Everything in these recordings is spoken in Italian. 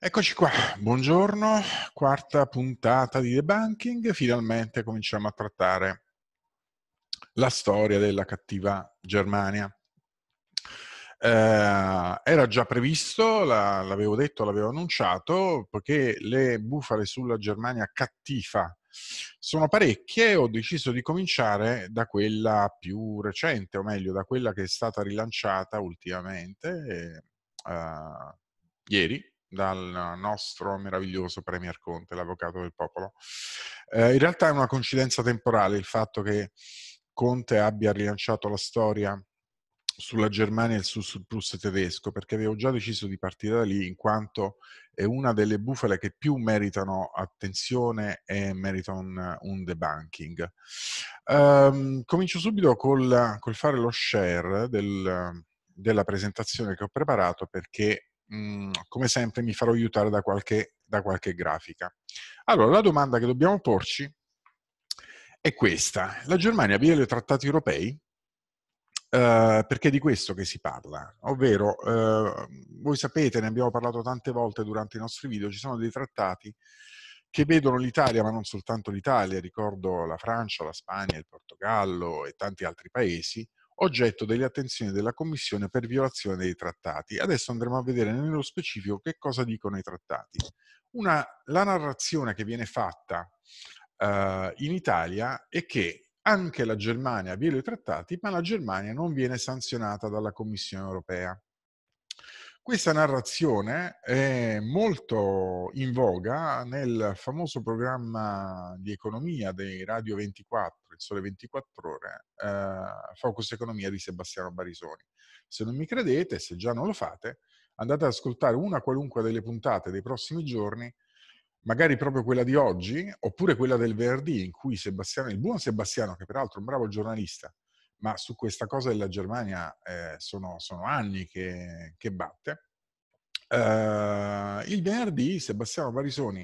Eccoci qua, buongiorno, quarta puntata di debunking, finalmente cominciamo a trattare la storia della cattiva Germania. Eh, era già previsto, la, l'avevo detto, l'avevo annunciato, poiché le bufale sulla Germania cattiva sono parecchie, ho deciso di cominciare da quella più recente, o meglio da quella che è stata rilanciata ultimamente, eh, eh, ieri, dal nostro meraviglioso Premier Conte, l'avvocato del popolo. Eh, in realtà è una coincidenza temporale il fatto che Conte abbia rilanciato la storia sulla Germania e sul surplus tedesco, perché avevo già deciso di partire da lì in quanto è una delle bufale che più meritano attenzione e meritano un, un debunking. Um, ehm, comincio subito col, col, fare lo share del, della presentazione che ho preparato perché Mhmm, come sempre mi farò aiutare da qualche, da qualche grafica. Allora, la domanda che dobbiamo porci è questa. La Germania viola i trattati europei? Uh, perché è di questo che si parla, ovvero uh, voi sapete, ne abbiamo parlato tante volte durante i nostri video, ci sono dei trattati che vedono l'Italia, ma non soltanto l'Italia, ricordo la Francia, la Spagna, il Portogallo e tanti altri paesi, oggetto delle attenzioni della Commissione per violazione dei trattati. Adesso andremo a vedere nello specifico che cosa dicono i trattati. Una, la narrazione che viene fatta uh, in Italia è che anche la Germania viola i trattati, ma la Germania non viene sanzionata dalla Commissione europea. Questa narrazione è molto in voga nel famoso programma di economia dei Radio 24, il Sole 24 Ore, eh, Focus Economia di Sebastiano Barisoni. Se non mi credete, se già non lo fate, andate ad ascoltare una qualunque delle puntate dei prossimi giorni, magari proprio quella di oggi, oppure quella del venerdì, in cui Sebastiano, il buon Sebastiano, che peraltro è un bravo giornalista, ma su questa cosa della Germania eh, sono, sono, anni che, che batte. Uh, il venerdì Sebastiano Barisoni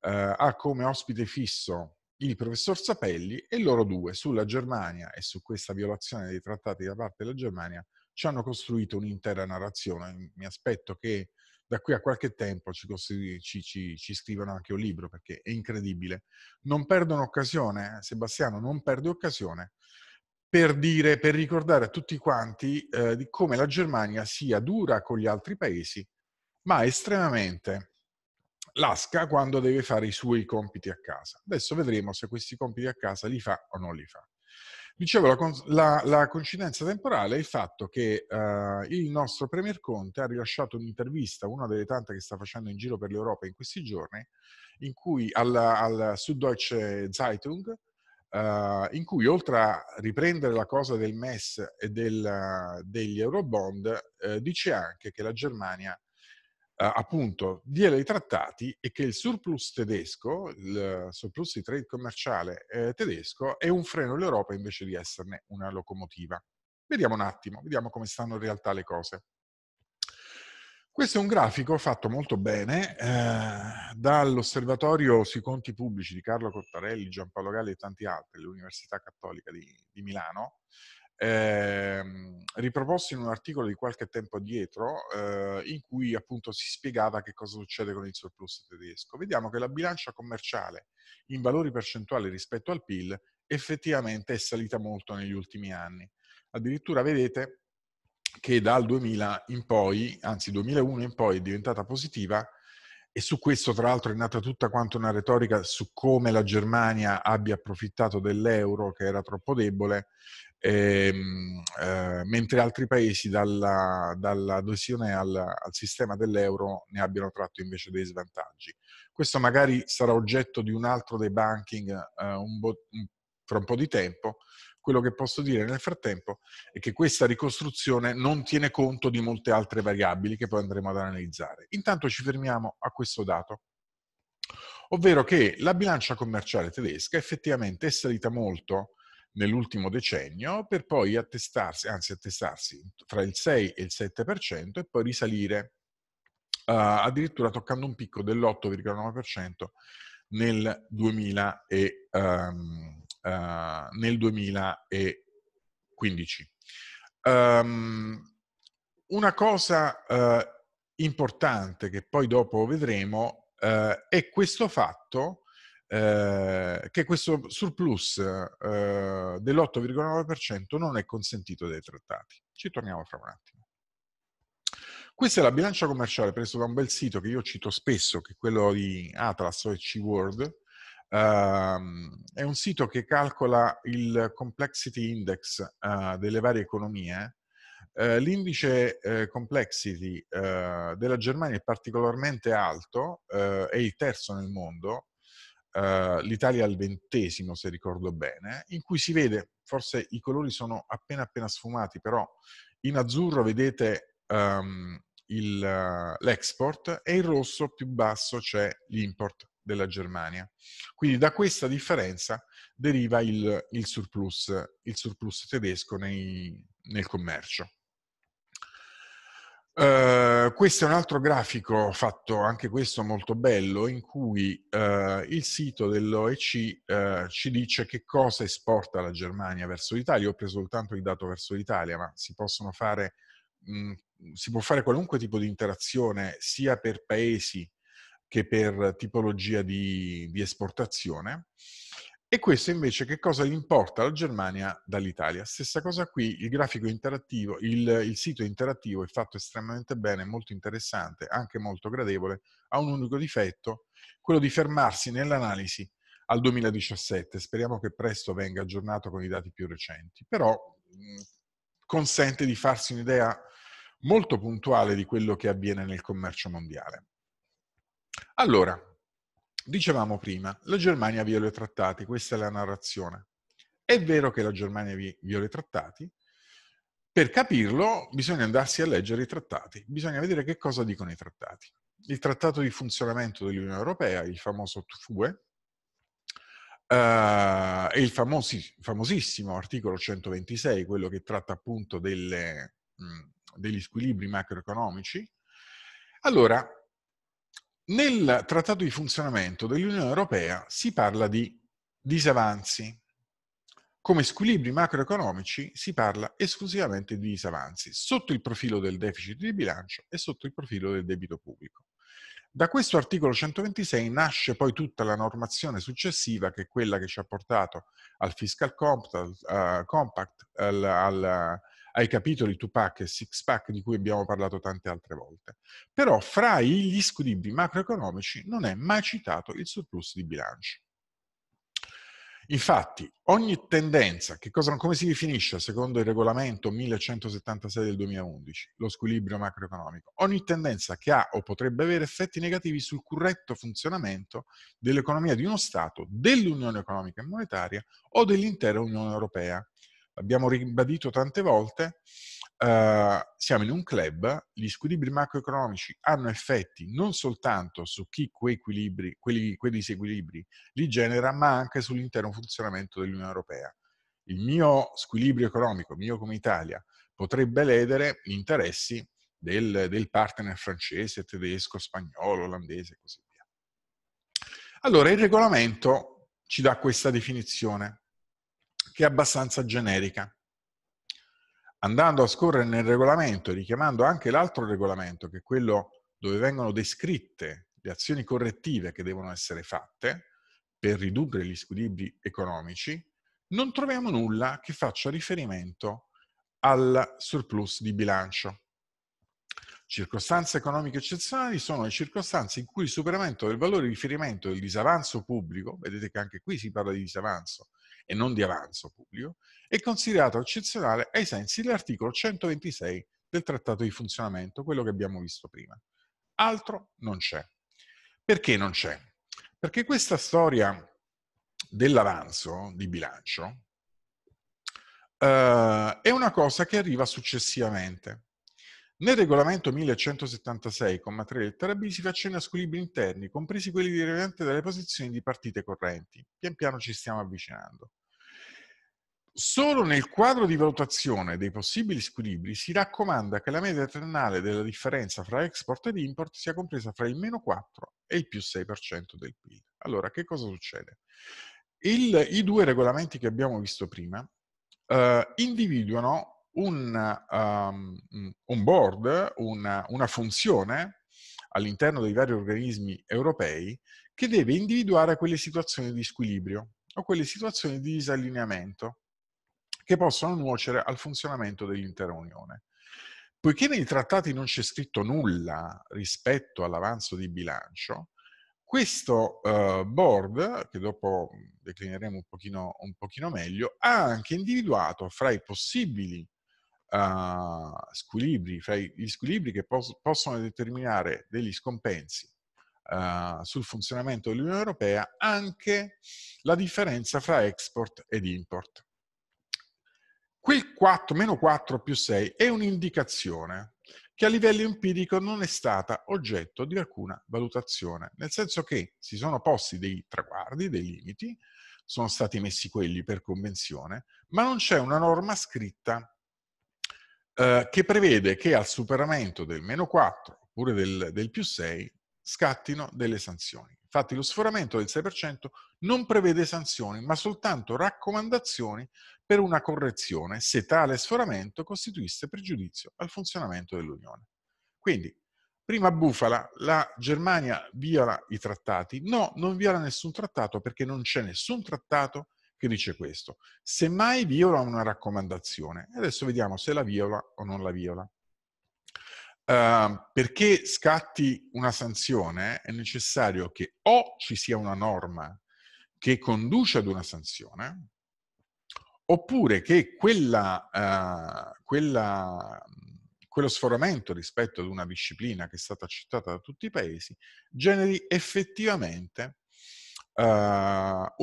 uh, ehm, ha come ospite fisso il professor Sapelli e loro due sulla Germania e su questa violazione dei trattati da parte della Germania ci hanno costruito un'intera narrazione. Mi aspetto che da qui a qualche tempo ci, ci, ci, ci scrivano anche un libro perché è incredibile. Non perdono occasione, eh, Sebastiano non perde occasione per, dire, per ricordare a tutti quanti eh, di come la Germania sia dura con gli altri paesi ma estremamente lasca quando deve fare i suoi compiti a casa. Adesso vedremo se questi compiti a casa li fa o non li fa. Dicevo, la, la, la coincidenza temporale è il fatto che eh, il nostro Premier Conte ha rilasciato un'intervista, una delle tante che sta facendo in giro per l'Europa in questi giorni, in cui al, al Süddeutsche Zeitung, Uh, in cui oltre a riprendere la cosa del MES e del, degli Eurobond, uh, dice anche che la Germania appunto viola i trattati e che il surplus tedesco, il surplus di trade commerciale eh, tedesco, è un freno all'Europa invece di esserne una locomotiva. Vediamo un attimo, vediamo come stanno in realtà le cose. Questo è un grafico fatto molto bene eh, dall'osservatorio sui conti pubblici di Carlo Cottarelli, Giampaolo Galli e tanti altri, dell'Università Cattolica di, di Milano, ehm, riproposto in un articolo di qualche tempo dietro eh, in cui appunto si spiegava che cosa succede con il surplus tedesco. Vediamo che la bilancia commerciale in valori percentuali rispetto al PIL effettivamente è salita molto negli ultimi anni. Addirittura vedete che dal 2000 in poi, anzi 2001 in poi è diventata positiva e su questo tra l'altro è nata tutta quanto una retorica su come la Germania abbia approfittato dell'euro che era troppo debole, ehm, eh, mentre altri paesi dalla, dall'adesione al, al, sistema dell'euro ne abbiano tratto invece dei svantaggi. Questo magari sarà oggetto di un altro debunking eh, un bo- tra un po' di tempo, quello che posso dire nel frattempo è che questa ricostruzione non tiene conto di molte altre variabili che poi andremo ad analizzare. Intanto ci fermiamo a questo dato, ovvero che la bilancia commerciale tedesca effettivamente è salita molto nell'ultimo decennio per poi attestarsi, anzi attestarsi tra il 6 e il 7% e poi risalire uh, addirittura toccando un picco dell'8,9% nel 2000 e, um, eh, nel 2015. Um, ehm, una cosa uh, importante che poi dopo vedremo uh, è questo fatto che questo surplus dell'8,9% non è consentito dai trattati. Ci torniamo fra un attimo. Questa è la bilancia commerciale presa da un bel sito che io cito spesso, che è quello di Atlas o C-World, Uh, è un sito che calcola il complexity index uh, delle varie economie. Uh, l'indice eh, complexity della Germania è particolarmente alto, è il terzo nel mondo, l'Italia è al ventesimo se ricordo bene, in cui si vede, forse i colori sono appena appena sfumati, però in azzurro vedete um, il, l'export e in rosso più basso c'è l'import della Germania. Quindi da questa differenza deriva il, il, surplus, il surplus, tedesco nei, nel commercio. Uh, questo è un altro grafico fatto anche questo molto bello in cui uh, il sito dell'OEC uh, eh, ci dice che cosa esporta la Germania verso l'Italia. ho preso soltanto il dato verso l'Italia, ma si possono fare mh, mm, si può fare qualunque tipo di interazione sia per paesi che per tipologia di, di esportazione. E questo invece che cosa importa la Germania dall'Italia? Stessa cosa qui, il grafico interattivo, il, il, sito interattivo è fatto estremamente bene, molto interessante, anche molto gradevole, ha un unico difetto, quello di fermarsi nell'analisi al 2017. Speriamo che presto venga aggiornato con i dati più recenti, però consente di farsi un'idea molto puntuale di quello che avviene nel commercio mondiale. Allora, dicevamo prima, la Germania viola i trattati, questa è la narrazione. È vero che la Germania viola i trattati, per capirlo bisogna andarsi a leggere i trattati, bisogna vedere che cosa dicono i trattati. Il trattato di funzionamento dell'Unione Europea, il famoso TFUE, Uh, eh, il famosi, famosissimo articolo 126, quello che tratta appunto delle, mh, degli squilibri macroeconomici. Allora, nel trattato di funzionamento dell'Unione Europea si parla di disavanzi. Come squilibri macroeconomici si parla esclusivamente di disavanzi, sotto il profilo del deficit di bilancio e sotto il profilo del debito pubblico. Da questo articolo 126 nasce poi tutta la normazione successiva che è quella che ci ha portato al fiscal eh, compact, al, al, ai capitoli 2 Tupac e 6 Pack di cui abbiamo parlato tante altre volte. Però fra gli squilibri macroeconomici non è mai citato il surplus di bilancio. Infatti, ogni tendenza, che cosa, come si definisce secondo il regolamento 1176 del 2011, lo squilibrio macroeconomico, ogni tendenza che ha o potrebbe avere effetti negativi sul corretto funzionamento dell'economia di uno Stato, dell'Unione Economica e Monetaria o dell'intera Unione Europea, abbiamo ribadito tante volte, eh, siamo in un club, gli squilibri macroeconomici hanno effetti non soltanto su chi quei, equilibri, quelli, quei disequilibri li genera, ma anche sull'intero funzionamento dell'Unione Europea. Il mio squilibrio economico, mio come Italia, potrebbe ledere gli interessi del, del partner francese, tedesco, spagnolo, olandese e così via. Allora, il regolamento ci dà questa definizione che è abbastanza generica. Andando a scorrere nel regolamento, e richiamando anche l'altro regolamento, che è quello dove vengono descritte le azioni correttive che devono essere fatte per ridurre gli squilibri economici, non troviamo nulla che faccia riferimento al surplus di bilancio. Circostanze economiche eccezionali sono le circostanze in cui il superamento del valore di riferimento del disavanzo pubblico, vedete che anche qui si parla di disavanzo, e non di avanzo pubblico, è considerato eccezionale ai sensi dell'articolo 126 del trattato di funzionamento, quello che abbiamo visto prima. Altro non c'è. Perché non c'è? Perché questa storia dell'avanzo di bilancio eh, è una cosa che arriva successivamente. Nel regolamento 1176,3 lettera B si fa cenno a squilibri interni, compresi quelli derivanti dalle posizioni di partite correnti. Pian piano ci stiamo avvicinando. Solo nel quadro di valutazione dei possibili squilibri si raccomanda che la media triennale della differenza fra export ed import sia compresa fra il meno 4 e il più 6% del PIL. Allora, che cosa succede? Il, I due regolamenti che abbiamo visto prima eh, individuano un, um, un board, una, una funzione all'interno dei vari organismi europei che deve individuare quelle situazioni di squilibrio o quelle situazioni di disallineamento che possono nuocere al funzionamento dell'intera Unione. Poiché nei trattati non c'è scritto nulla rispetto all'avanzo di bilancio, questo uh, board, che dopo declineremo un pochino, un pochino meglio, ha anche individuato fra i possibili uh, squilibri, fra gli squilibri che pos- possono determinare degli scompensi uh, sul funzionamento dell'Unione Europea anche la differenza fra export ed import. Quel 4, meno 4 più 6 è un'indicazione che a livello empirico non è stata oggetto di alcuna valutazione, nel senso che si sono posti dei traguardi, dei limiti, sono stati messi quelli per convenzione, ma non c'è una norma scritta eh, che prevede che al superamento del meno 4 oppure del, del più 6 scattino delle sanzioni. Infatti lo sforamento del 6% non prevede sanzioni, ma soltanto raccomandazioni per una correzione se tale sforamento costituisse pregiudizio al funzionamento dell'Unione. Quindi, prima bufala, la Germania viola i trattati? No, non viola nessun trattato perché non c'è nessun trattato che dice questo. Semmai viola una raccomandazione. Adesso vediamo se la viola o non la viola. Uh, perché scatti una sanzione eh, è necessario che o ci sia una norma che conduce ad una sanzione, oppure che quella, uh, quella, quello sforamento rispetto ad una disciplina che è stata accettata da tutti i paesi generi effettivamente uh,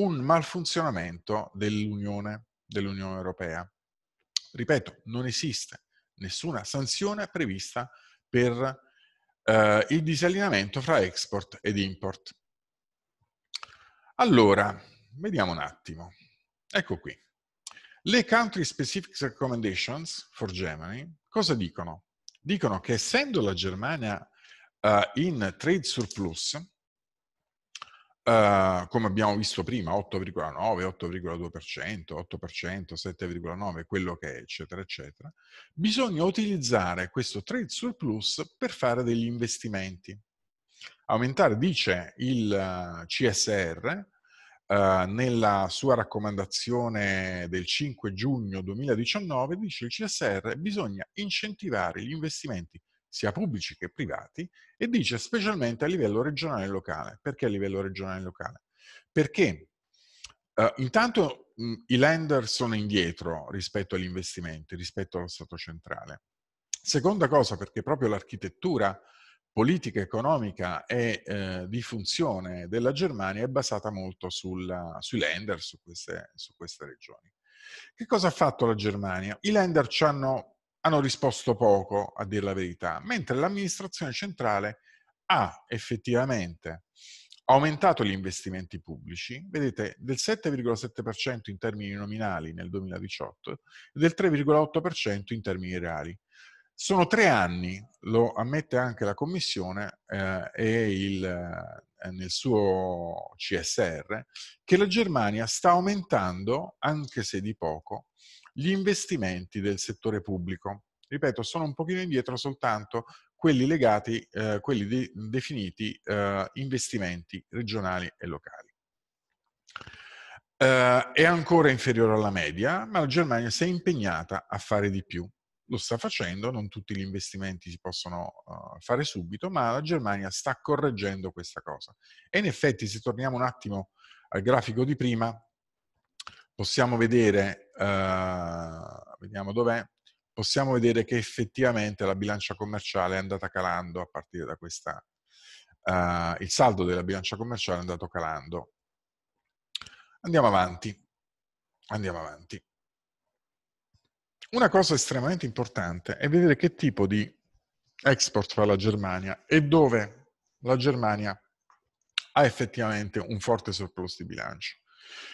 un malfunzionamento dell'Unione, dell'Unione Europea. Ripeto, non esiste nessuna sanzione prevista per uh, il disallineamento fra export ed import. Allora, vediamo un attimo. Ecco qui. Le Country Specific Recommendations for Germany cosa dicono? Dicono che essendo la Germania uh, in trade surplus, Uhm, come abbiamo visto prima, 8,9, 8,2%, 8%, 7,9, quello che è, eccetera, eccetera, bisogna utilizzare questo trade surplus per fare degli investimenti. Aumentare, dice il CSR, uh, nella sua raccomandazione del 5 giugno 2019, dice il CSR, bisogna incentivare gli investimenti sia pubblici che privati, e dice specialmente a livello regionale e locale. Perché a livello regionale e locale? Perché Uh, intanto mh, i lender sono indietro rispetto agli investimenti, rispetto allo Stato centrale. Seconda cosa, perché proprio l'architettura politica economica e eh, di funzione della Germania è basata molto sulla, sui lender, su queste, su queste regioni. Che cosa ha fatto la Germania? I lender ci hanno hanno risposto poco, a dire la verità, mentre l'amministrazione centrale ha effettivamente aumentato gli investimenti pubblici, vedete, del 7,7% in termini nominali nel 2018 e del 3,8% in termini reali. Sono tre anni, lo ammette anche la Commissione eh, e il, eh, nel suo CSR, che la Germania sta aumentando, anche se di poco, gli investimenti del settore pubblico. Ripeto, sono un pochino indietro soltanto quelli legati, eh, quelli de- definiti eh, investimenti regionali e locali. Eh, è ancora inferiore alla media, ma la Germania si è impegnata a fare di più. Lo sta facendo, non tutti gli investimenti si possono uh, fare subito, ma la Germania sta correggendo questa cosa. E in effetti, se torniamo un attimo al grafico di prima, possiamo vedere, uh, vediamo dov'è, possiamo vedere che effettivamente la bilancia commerciale è andata calando a partire da questa, uh, il saldo della bilancia commerciale è andato calando. Andiamo avanti, andiamo avanti. Una cosa estremamente importante è vedere che tipo di export fa la Germania e dove la Germania ha effettivamente un forte surplus di bilancio.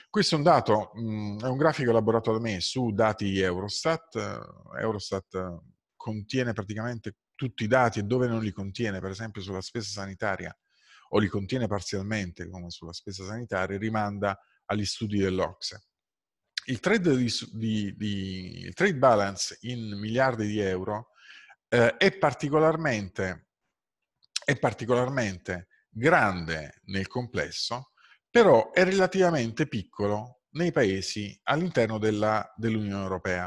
Questo è un dato, mm, è un grafico elaborato da me su dati Eurostat. Eh, Eurostat eh, contiene praticamente tutti i dati e dove non li contiene, per esempio sulla spesa sanitaria, o li contiene parzialmente, come sulla spesa sanitaria, rimanda agli studi dell'Ocse. Il trade, di, di, di, il trade balance in miliardi di euro eh, è, particolarmente, è particolarmente grande nel complesso, però è relativamente piccolo nei paesi all'interno dell'Unione Europea.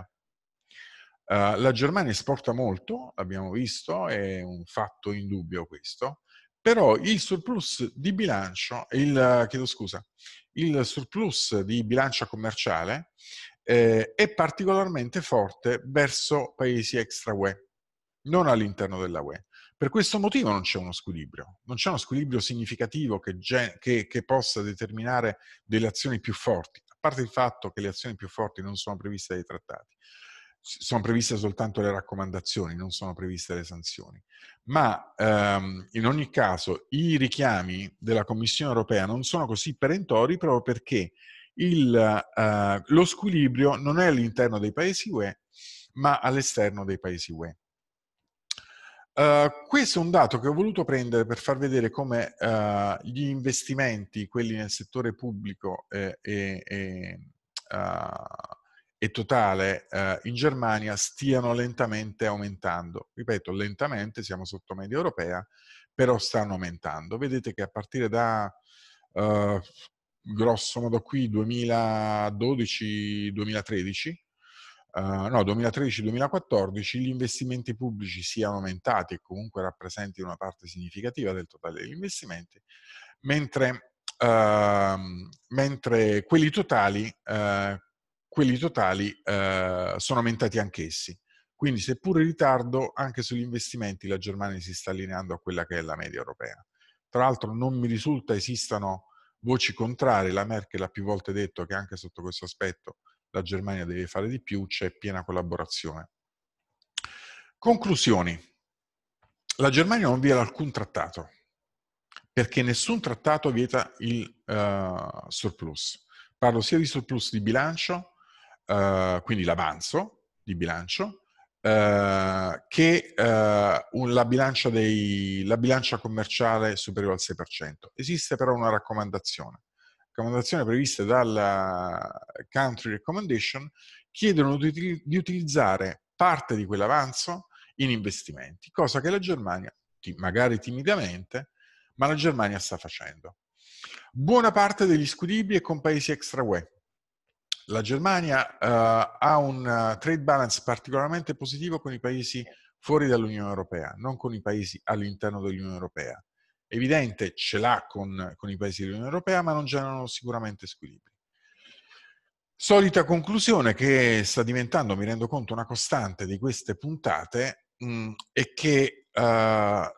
Uh, la Germania esporta molto, l'abbiamo visto, è un fatto indubbio questo, però il surplus di bilancio, il, chiedo scusa, il surplus di bilancia commerciale eh, è particolarmente forte verso paesi extra UE, non all'interno della UE. Per questo motivo non c'è uno squilibrio, non c'è uno squilibrio significativo che, che, che possa determinare delle azioni più forti, a parte il fatto che le azioni più forti non sono previste dai trattati sono previste soltanto le raccomandazioni, non sono previste le sanzioni. Ma ehm, in ogni caso i richiami della Commissione europea non sono così perentori proprio perché il, eh, lo squilibrio non è all'interno dei paesi UE, ma all'esterno dei paesi UE. Ehm, questo è un dato che ho voluto prendere per far vedere come uh, gli investimenti, quelli nel settore pubblico e, e, uh, e totale in Germania, stiano lentamente aumentando. Ripeto, lentamente, siamo sotto media europea, però stanno aumentando. Vedete che a partire da grosso modo qui 2012-2013 Uhm, no, 2013-2014 gli investimenti pubblici siano aumentati e comunque rappresentino una parte significativa del totale degli investimenti, mentre, uh, mentre quelli totali, uh, quelli totali uhm, sono aumentati anch'essi. Quindi, seppur in ritardo, anche sugli investimenti la Germania si sta allineando a quella che è la media europea. Tra l'altro, non mi risulta esistano voci contrarie. La Merkel ha più volte detto che anche sotto questo aspetto la Germania deve fare di più, c'è piena collaborazione. Conclusioni. La Germania non viola alcun trattato, perché nessun trattato vieta il uh, surplus. Parlo sia di surplus di bilancio, uh, quindi l'avanzo di bilancio, Uh, che uh, un, la, bilancia dei, la, bilancia commerciale superiore al 6%. Esiste però una raccomandazione raccomandazione previste dalla Country Recommendation, chiedono di, di utilizzare parte di quell'avanzo in investimenti, cosa che la Germania, magari timidamente, ma la Germania sta facendo. Buona parte degli scudibbi è con paesi extra UE. La Germania uh, ha un eh, trade balance particolarmente positivo con i paesi fuori dall'Unione Europea, non con i paesi all'interno dell'Unione Europea evidente ce l'ha con, con i paesi dell'Unione Europea, ma non generano sicuramente squilibri. Solita conclusione che sta diventando, mi rendo conto, una costante di queste puntate mh, mm, è che uh,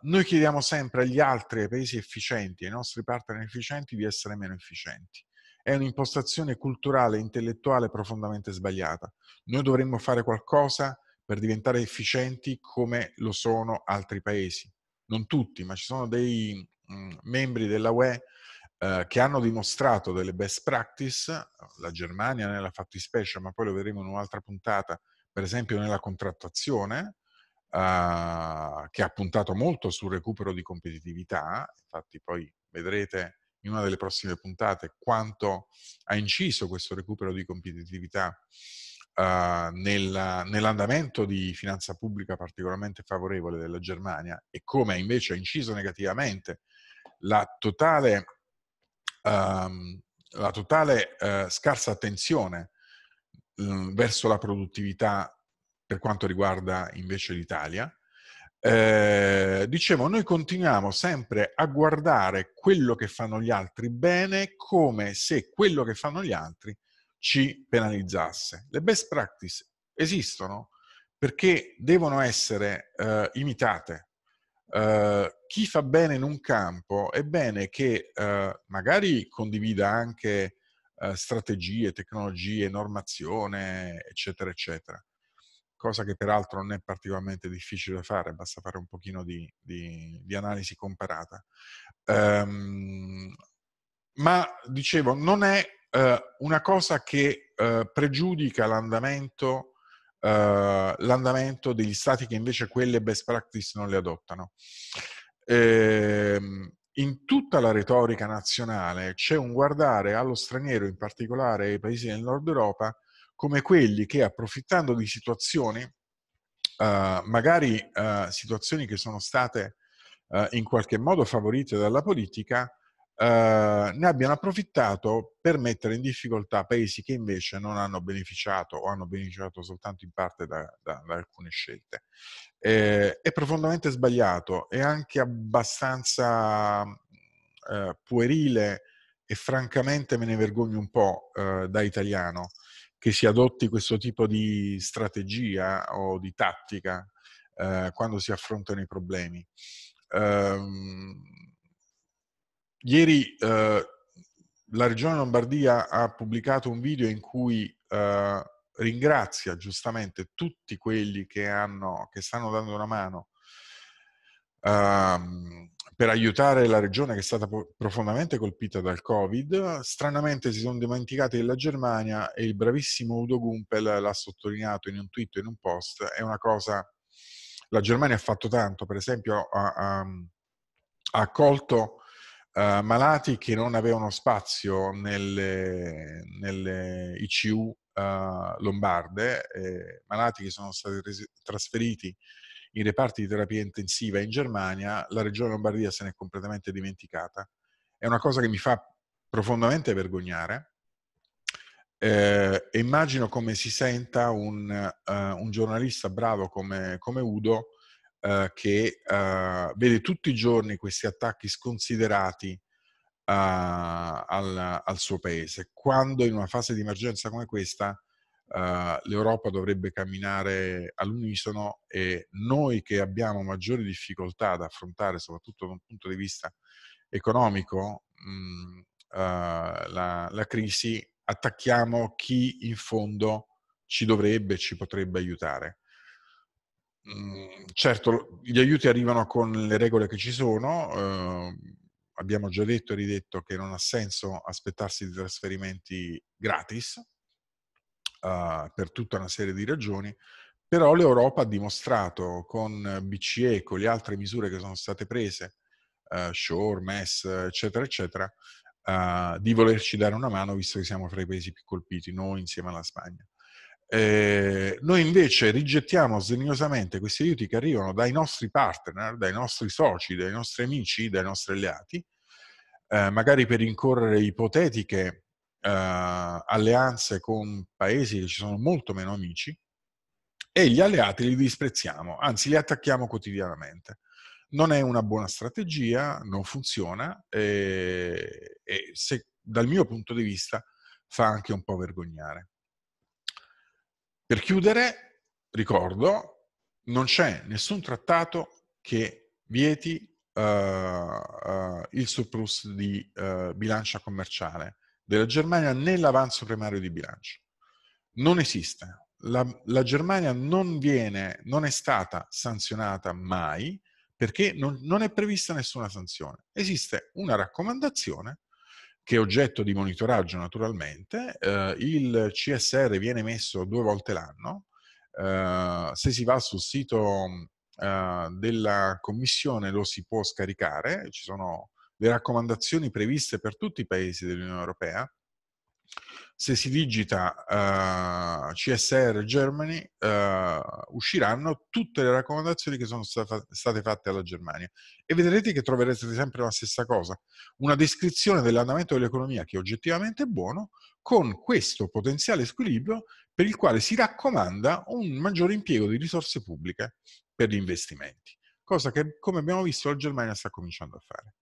noi chiediamo sempre agli altri, ai paesi efficienti, ai nostri partner efficienti, di essere meno efficienti. È un'impostazione culturale intellettuale profondamente sbagliata. Noi dovremmo fare qualcosa per diventare efficienti come lo sono altri paesi non tutti, ma ci sono dei mh, mm, membri della UE eh, che hanno dimostrato delle best practice, la Germania nella fattispecie, ma poi lo vedremo in un'altra puntata, per esempio nella contrattazione, eh, che ha puntato molto sul recupero di competitività, infatti poi vedrete in una delle prossime puntate quanto ha inciso questo recupero di competitività eh, nel, nell'andamento di finanza pubblica particolarmente favorevole della Germania e come invece ha inciso negativamente la totale, ehm, la totale eh, scarsa attenzione eh, verso la produttività per quanto riguarda invece l'Italia. Eh, dicevo, noi continuiamo sempre a guardare quello che fanno gli altri bene come se quello che fanno gli altri ci penalizzasse. Le best practice esistono perché devono essere uh, imitate. Uh, chi fa bene in un campo è bene che uh, magari condivida anche strategie, tecnologie, normazione, eccetera, eccetera. Cosa che peraltro non è particolarmente difficile da fare, basta fare un pochino di, di, di analisi comparata. Um, ma dicevo, non è eh, una cosa che eh, pregiudica l'andamento, eh, l'andamento, degli stati che invece quelle best practice non le adottano. Ehm, in tutta la retorica nazionale c'è un guardare allo straniero, in particolare ai paesi del nord Europa, come quelli che approfittando di situazioni, eh, magari eh, situazioni che sono state eh, in qualche modo favorite dalla politica, Ehm, ne abbiano approfittato per mettere in difficoltà paesi che invece non hanno beneficiato o hanno beneficiato soltanto in parte da, da, da alcune scelte. Eh, è profondamente sbagliato, è anche abbastanza eh, puerile e francamente me ne vergogno un po' ehm, da italiano che si adotti questo tipo di strategia o di tattica eh, quando si affrontano i problemi. Um, Ieri eh, la Regione Lombardia ha pubblicato un video in cui eh, ringrazia giustamente tutti quelli che, hanno, che stanno dando una mano ehm, per aiutare la regione che è stata profondamente colpita dal Covid. Stranamente si sono dimenticati della Germania e il bravissimo Udo Gumpel l'ha sottolineato in un tweet, in un post, è una cosa... La Germania ha fatto tanto, per esempio ha, ha, ha accolto eh, malati che non avevano spazio nelle, nelle ICU uh, eh, lombarde, eh, malati che sono stati resi- trasferiti in reparti di terapia intensiva in Germania, la regione Lombardia se n'è completamente dimenticata. È una cosa che mi fa profondamente vergognare. Eh, immagino come si senta un, uh, un giornalista bravo come, come Udo eh, che eh, vede tutti i giorni questi attacchi sconsiderati eh, al, al, suo paese, quando in una fase di emergenza come questa eh, l'Europa dovrebbe camminare all'unisono e noi che abbiamo maggiori difficoltà ad affrontare, soprattutto da un punto di vista economico, mh, mm, eh, la, la crisi attacchiamo chi in fondo ci dovrebbe, ci potrebbe aiutare. Mhmm, certo gli aiuti arrivano con le regole che ci sono, eh, abbiamo già detto e ridetto che non ha senso aspettarsi di trasferimenti gratis eh, per tutta una serie di ragioni, però l'Europa ha dimostrato con BCE, e con le altre misure che sono state prese, eh, Shore, MES, eccetera, eccetera, Uh, di volerci dare una mano visto che siamo fra i paesi più colpiti, noi insieme alla Spagna. Eh, noi invece rigettiamo sdegnosamente questi aiuti che arrivano dai nostri partner, dai nostri soci, dai nostri amici, dai nostri alleati, eh, magari per incorrere ipotetiche eh, alleanze con paesi che ci sono molto meno amici, e gli alleati li disprezziamo, anzi li attacchiamo quotidianamente. Non è una buona strategia, non funziona e, eh, e se, dal mio punto di vista fa anche un po' vergognare. Per chiudere, ricordo, non c'è nessun trattato che vieti uh, uh, il surplus di uh, bilancia commerciale della Germania né l'avanzo primario di bilancio. Non esiste. La, la Germania non, viene, non è stata sanzionata mai perché non, non è prevista nessuna sanzione. Esiste una raccomandazione che è oggetto di monitoraggio naturalmente, eh, il CSR viene messo due volte l'anno, eh, se si va sul sito eh, della commissione lo si può scaricare, ci sono le raccomandazioni previste per tutti i paesi dell'Unione Europea, se si digita uh, eh, CSR Germany uh, usciranno tutte le raccomandazioni che sono stata, state fatte alla Germania e vedrete che troverete sempre la stessa cosa, una descrizione dell'andamento dell'economia che è oggettivamente buono con questo potenziale squilibrio per il quale si raccomanda un maggiore impiego di risorse pubbliche per gli investimenti, cosa che come abbiamo visto la Germania sta cominciando a fare.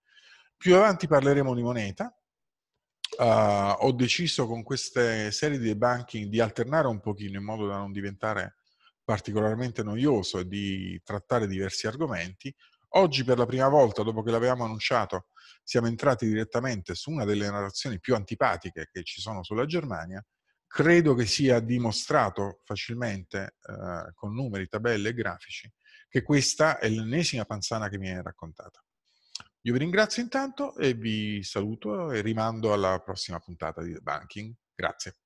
Più avanti parleremo di moneta, Uh, ho deciso con queste serie di debunking di alternare un pochino in modo da non diventare particolarmente noioso e di trattare diversi argomenti. Oggi per la prima volta, dopo che l'avevamo annunciato, siamo entrati direttamente su una delle narrazioni più antipatiche che ci sono sulla Germania. Credo che sia dimostrato facilmente uh, con numeri, tabelle e grafici che questa è l'ennesima panzana che mi viene raccontata. Io vi ringrazio intanto e vi saluto e rimando alla prossima puntata di The Banking. Grazie.